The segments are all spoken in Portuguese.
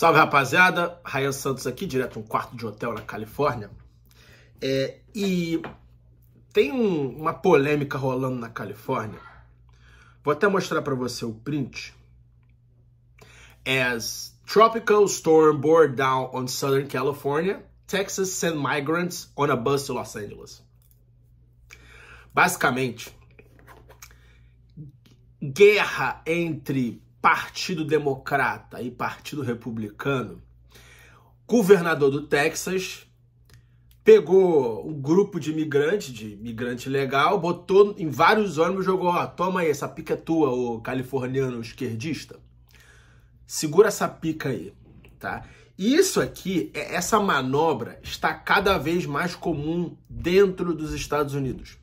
Salve rapaziada, Ryan Santos aqui, direto um quarto de hotel na Califórnia. É, e tem um, uma polêmica rolando na Califórnia. Vou até mostrar para você o print. As tropical storm bore down on Southern California, Texas sent migrants on a bus to Los Angeles. Basicamente, guerra entre Partido Democrata e Partido Republicano, governador do Texas pegou um grupo de imigrante, de imigrante legal, botou em vários ônibus, jogou, ó, toma aí, essa pica é tua, ô californiano esquerdista. Segura essa pica aí, tá? E isso aqui, é, essa manobra está cada vez mais comum dentro dos Estados Unidos.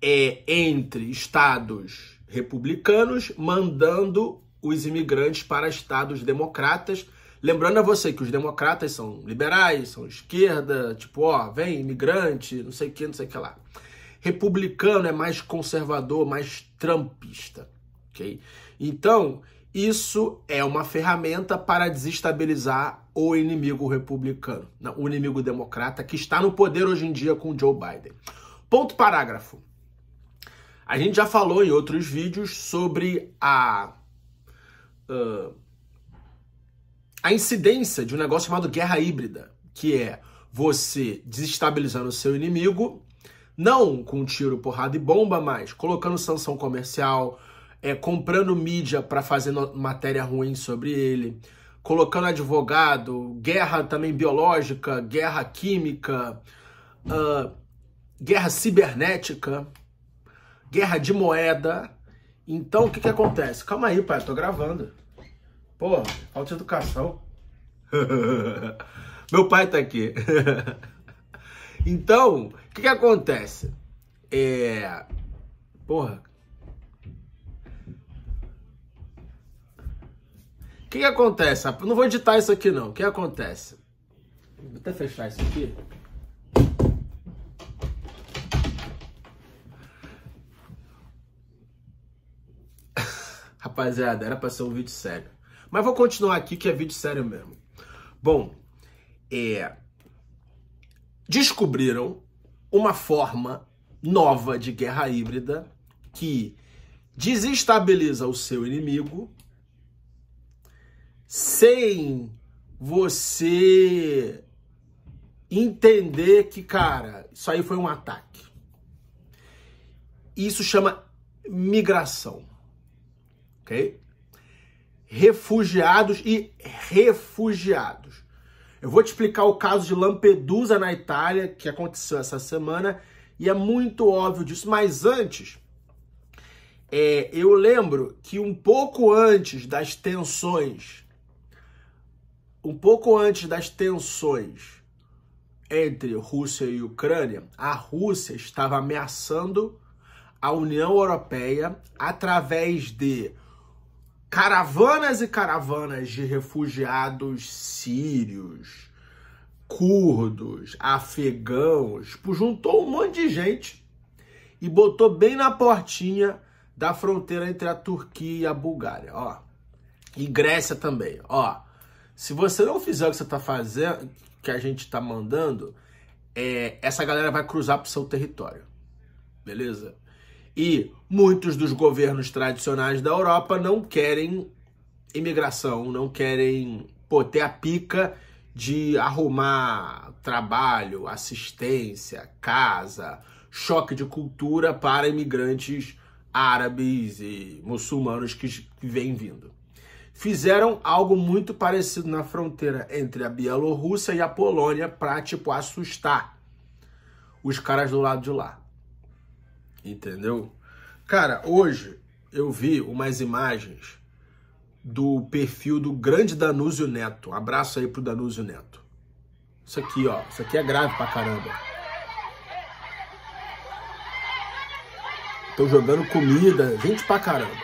É entre estados republicanos mandando os imigrantes para estados democratas. Lembrando a você que os democratas são liberais, são esquerda, tipo, ó, vem imigrante, não sei o que, não sei o que lá. Republicano é mais conservador, mais trumpista, ok? Então, isso é uma ferramenta para desestabilizar o inimigo republicano, o inimigo democrata que está no poder hoje em dia com Joe Biden. Ponto parágrafo. A gente já falou em outros vídeos sobre a. Uh, a incidência de um negócio chamado guerra híbrida, que é você desestabilizando o seu inimigo, não com tiro, porrada e bomba, mas colocando sanção comercial, é, comprando mídia para fazer matéria ruim sobre ele, colocando advogado, guerra também biológica, guerra química, uh, guerra cibernética guerra de moeda. Então, o que que acontece? Calma aí, pai, eu tô gravando. Pô, falta educação. Meu pai tá aqui. então, o que que acontece? É... Porra. O que que acontece? não vou editar isso aqui, não. O que acontece? Vou até fechar isso aqui. Rapaziada, era pra ser um vídeo sério. Mas vou continuar aqui que é vídeo sério mesmo. Bom, é... descobriram uma forma nova de guerra híbrida que desestabiliza o seu inimigo sem você entender que, cara, isso aí foi um ataque. Isso chama migração ok? Refugiados e refugiados. Eu vou te explicar o caso de Lampedusa na Itália, que aconteceu essa semana, e é muito óbvio disso, mas antes, é, eu lembro que um pouco antes das tensões, um pouco antes das tensões entre Rússia e Ucrânia, a Rússia estava ameaçando a União Europeia através de caravanas e caravanas de refugiados sírios, curdos, afegãos, juntou um monte de gente e botou bem na portinha da fronteira entre a Turquia e a Bulgária, ó. E Grécia também, ó. Se você não fizer o que você tá fazendo, que a gente tá mandando, é, essa galera vai cruzar pro seu território. Beleza? E muitos dos governos tradicionais da Europa não querem imigração, não querem pô, ter a pica de arrumar trabalho, assistência, casa, choque de cultura para imigrantes árabes e muçulmanos que vêm vindo. Fizeram algo muito parecido na fronteira entre a Bielorrússia e a Polônia para, tipo, assustar os caras do lado de lá. Entendeu? Cara, hoje eu vi umas imagens do perfil do grande Danúzio Neto. Abraço aí pro Danúzio Neto. Isso aqui, ó. Isso aqui é grave pra caramba. Estão jogando comida, gente pra caramba,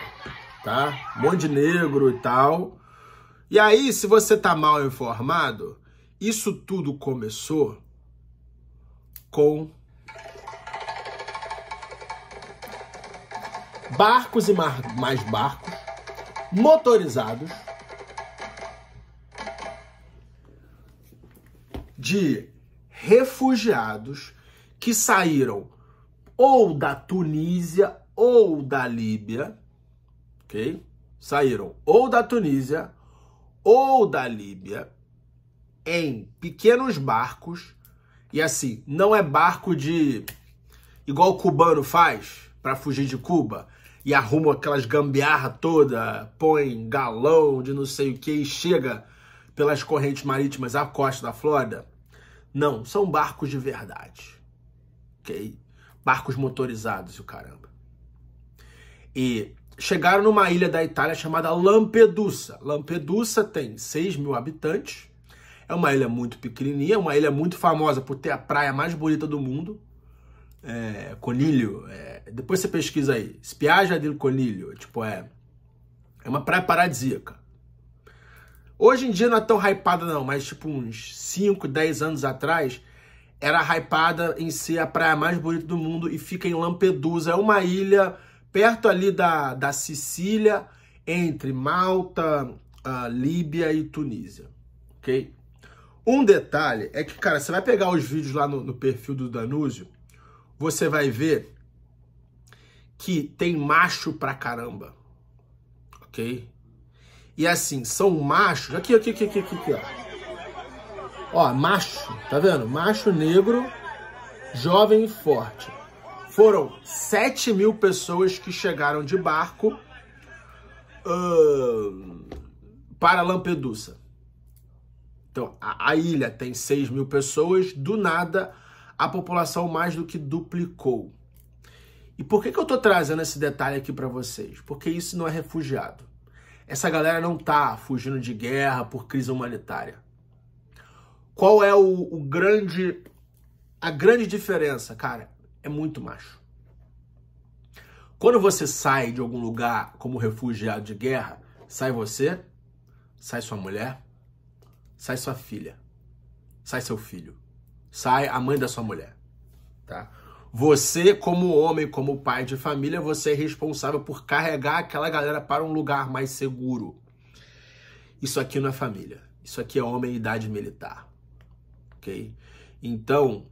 tá? Um monte de negro e tal. E aí, se você tá mal informado, isso tudo começou com barcos e mais barcos motorizados de refugiados que saíram ou da Tunísia ou da Líbia, ok? Saíram ou da Tunísia ou da Líbia em pequenos barcos e assim, não é barco de igual o cubano faz para fugir de Cuba, e arruma aquelas gambiarra toda, põe galão de não sei o que e chega pelas correntes marítimas à costa da Flórida? Não, são barcos de verdade. Ok? Barcos motorizados e o caramba. E chegaram numa ilha da Itália chamada Lampedusa. Lampedusa tem 6 mil habitantes. É uma ilha muito pequenininha, uma ilha muito famosa por ter a praia mais bonita do mundo, é, Conilho, é, depois você pesquisa aí, Spiaggia del Conilho, tipo, é, é uma praia paradisíaca. Hoje em dia não é tão hypada não, mas tipo uns 5, 10 anos atrás, era hypada em ser a praia mais bonita do mundo e fica em Lampedusa, é uma ilha perto ali da, da Sicília, entre Malta, ah, Líbia e Tunísia, ok? Um detalhe é que, cara, você vai pegar os vídeos lá no, no perfil do Danúcio você vai ver que tem macho pra caramba. Ok? E assim, são machos. Aqui, aqui, aqui, aqui, aqui, ó. Ó, macho, tá vendo? Macho negro, jovem e forte. Foram 7 mil pessoas que chegaram de barco uh, para Lampedusa. Então, a, a ilha tem 6 mil pessoas. Do nada, a população mais do que duplicou. E por que, que eu estou trazendo esse detalhe aqui para vocês? Porque isso não é refugiado. Essa galera não está fugindo de guerra por crise humanitária. Qual é o, o grande. A grande diferença, cara, é muito macho. Quando você sai de algum lugar como refugiado de guerra, sai você, sai sua mulher, sai sua filha, sai seu filho sai a mãe da sua mulher, tá? Você, como homem, como pai de família, você é responsável por carregar aquela galera para um lugar mais seguro. Isso aqui não é família. Isso aqui é homem idade militar. Ok? Então,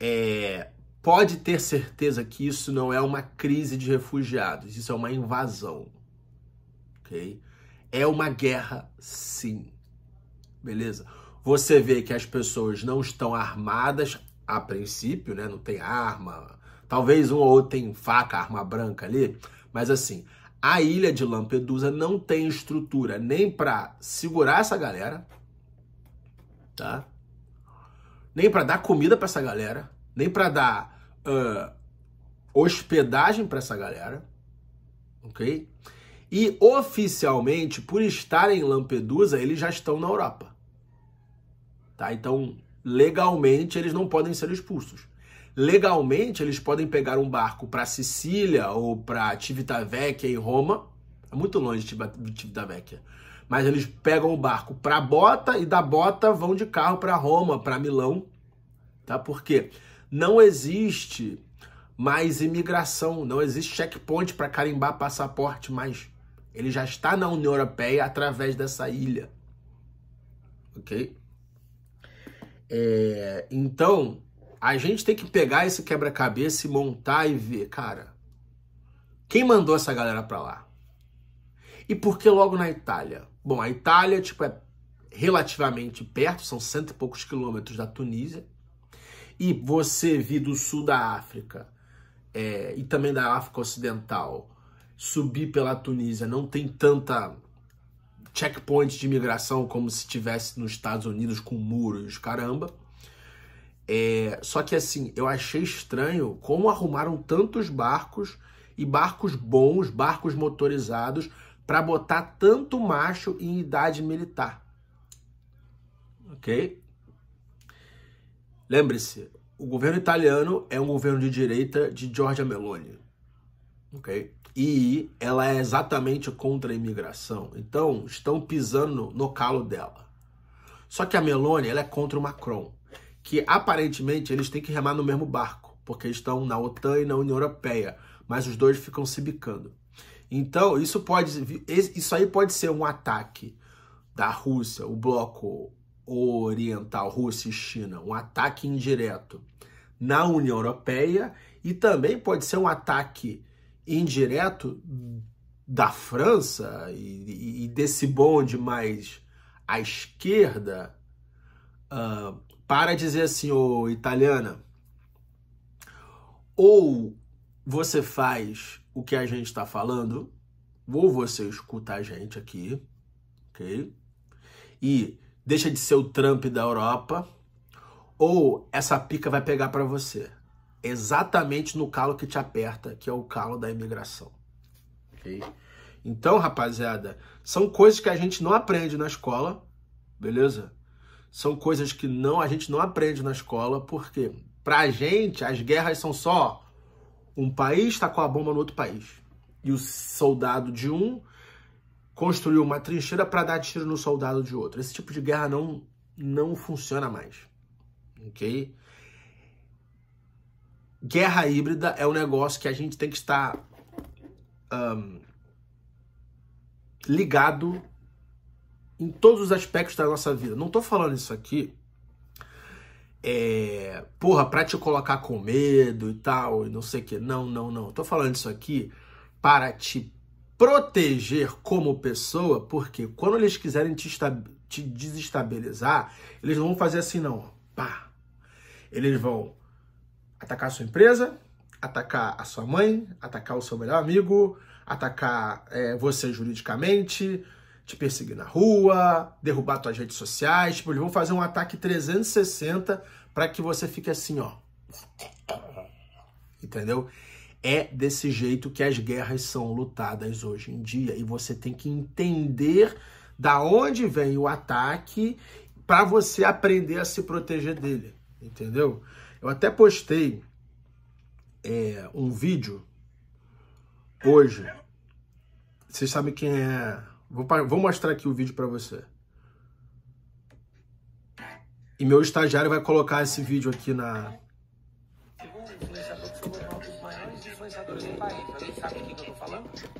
é, pode ter certeza que isso não é uma crise de refugiados. Isso é uma invasão. Ok? É uma guerra, sim. Beleza? Você vê que as pessoas não estão armadas a princípio, né? Não tem arma. Talvez um ou outro tem faca, arma branca ali, mas assim, a ilha de Lampedusa não tem estrutura nem para segurar essa galera, tá? Nem para dar comida para essa galera, nem para dar uh, hospedagem para essa galera, ok? E oficialmente, por estarem em Lampedusa, eles já estão na Europa. Tá? Então, legalmente, eles não podem ser expulsos. Legalmente, eles podem pegar um barco para Sicília ou para Civitavecchia em Roma. É muito longe de Civitavecchia. Mas eles pegam o barco para Bota e da Bota vão de carro para Roma, para Milão. Tá? Por quê? Não existe mais imigração, não existe checkpoint para carimbar passaporte mas Ele já está na União Europeia através dessa ilha. OK? É, então, a gente tem que pegar esse quebra-cabeça e montar e ver, cara, quem mandou essa galera pra lá? E por que logo na Itália? Bom, a Itália, tipo, é relativamente perto, são cento e poucos quilômetros da Tunísia. E você vir do sul da África é, e também da África Ocidental, subir pela Tunísia, não tem tanta Checkpoint de imigração como se estivesse nos Estados Unidos com muros, caramba. É, só que assim, eu achei estranho como arrumaram tantos barcos e barcos bons, barcos motorizados, para botar tanto macho em idade militar. Ok? Lembre-se, o governo italiano é um governo de direita de Giorgia Meloni. Ok? e ela é exatamente contra a imigração. Então, estão pisando no calo dela. Só que a Meloni, ela é contra o Macron, que aparentemente eles têm que remar no mesmo barco, porque estão na OTAN e na União Europeia, mas os dois ficam se bicando. Então, isso pode isso aí pode ser um ataque da Rússia, o bloco oriental, Rússia e China, um ataque indireto na União Europeia e também pode ser um ataque indireto da França e, e desse bonde mais à esquerda uh, para dizer assim, ô oh, italiana, ou você faz o que a gente está falando, ou você escuta a gente aqui, ok? E deixa de ser o Trump da Europa, ou essa pica vai pegar para você exatamente no calo que te aperta, que é o calo da imigração. Okay? Então, rapaziada, são coisas que a gente não aprende na escola, beleza? São coisas que não a gente não aprende na escola, porque pra gente as guerras são só um país tá com a bomba no outro país. E o soldado de um construiu uma trincheira para dar tiro no soldado de outro. Esse tipo de guerra não não funciona mais. OK? guerra híbrida é um negócio que a gente tem que estar um, ligado em todos os aspectos da nossa vida. Não estou falando isso aqui é, porra, para te colocar com medo e tal, e não sei o que. Não, não, não. Tô falando isso aqui para te proteger como pessoa, porque quando eles quiserem te, te desestabilizar, eles não vão fazer assim, não. Pá. Eles vão atacar a sua empresa, atacar a sua mãe, atacar o seu melhor amigo, atacar é, você juridicamente, te perseguir na rua, derrubar suas redes sociais. Tipo, eles vão fazer um ataque 360 para que você fique assim, ó. Entendeu? É desse jeito que as guerras são lutadas hoje em dia e você tem que entender da onde vem o ataque para você aprender a se proteger dele, entendeu? Eu até postei é, um vídeo hoje. Vocês sabem quem é. Vou, vou mostrar aqui o vídeo para você. E meu estagiário vai colocar esse vídeo aqui na.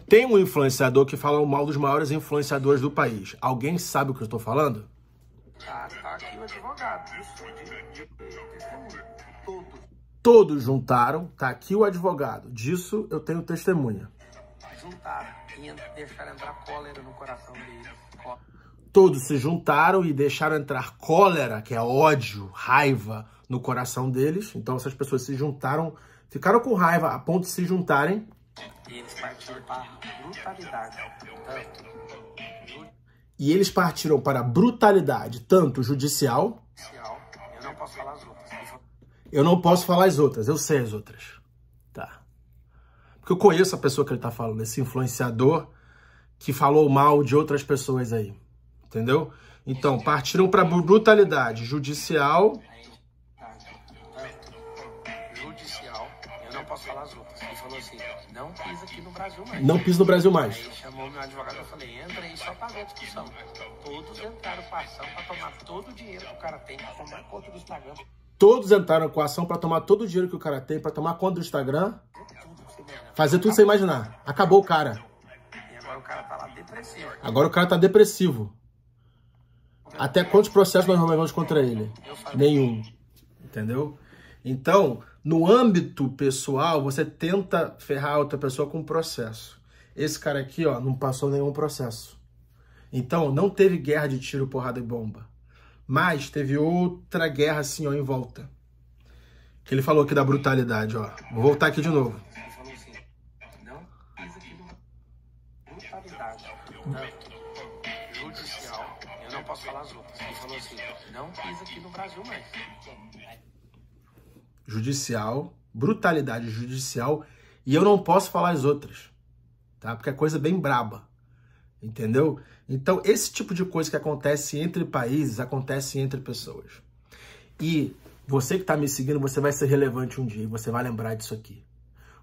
Tem um influenciador que fala o mal dos maiores influenciadores do país. Alguém sabe o que eu estou falando? Claro. Todos juntaram, tá aqui o advogado. Disso eu tenho testemunha. Juntaram e deixaram entrar cólera no coração deles. Todos se juntaram e deixaram entrar cólera, que é ódio, raiva, no coração deles. Então essas pessoas se juntaram, ficaram com raiva a ponto de se juntarem. E eles partiram para brutalidade. Tanto... E eles partiram para brutalidade, tanto judicial. Eu não posso falar eu não posso falar as outras, eu sei as outras. Tá. Porque eu conheço a pessoa que ele tá falando, esse influenciador que falou mal de outras pessoas aí. Entendeu? Então, partiram para brutalidade judicial. Judicial, eu não posso falar as outras. Ele falou assim: não piso aqui no Brasil mais. Não piso no Brasil mais. Aí chamou meu advogado e falei: entra aí só ver a discussão. Todos entraram, passando para tomar todo o dinheiro que o cara tem, para tomar conta do Instagram. Todos entraram com a ação para tomar todo o dinheiro que o cara tem, para tomar conta do Instagram. Fazer tudo sem imaginar. Acabou o cara. Agora o cara tá lá depressivo. Agora o cara tá depressivo. Até quantos processos nós levamos contra ele? Nenhum. Entendeu? Então, no âmbito pessoal, você tenta ferrar outra pessoa com um processo. Esse cara aqui, ó, não passou nenhum processo. Então, não teve guerra de tiro, porrada e bomba. Mas teve outra guerra assim, ó, em volta. Que ele falou aqui da brutalidade, ó. Vou voltar aqui de novo. Ele falou assim: não fiz Brutalidade. Judicial, eu não posso falar as outras. Ele falou assim: não fiz aqui no Brasil mais. Judicial, brutalidade judicial, e eu não posso falar as outras, tá? Porque é coisa bem braba, entendeu? Então, esse tipo de coisa que acontece entre países, acontece entre pessoas. E você que está me seguindo, você vai ser relevante um dia, você vai lembrar disso aqui.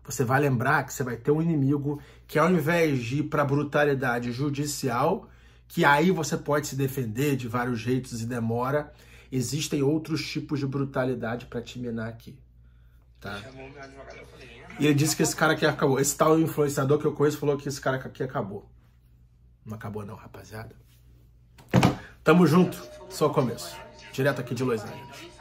Você vai lembrar que você vai ter um inimigo que, ao invés de ir para brutalidade judicial, que aí você pode se defender de vários jeitos e demora, existem outros tipos de brutalidade para te minar aqui. Tá? Ah, e ele disse tá que esse cara aqui acabou. Esse tal influenciador que eu conheço falou que esse cara aqui acabou. Não acabou não, rapaziada. Tamo junto, só o começo. Direto aqui de Los Angeles.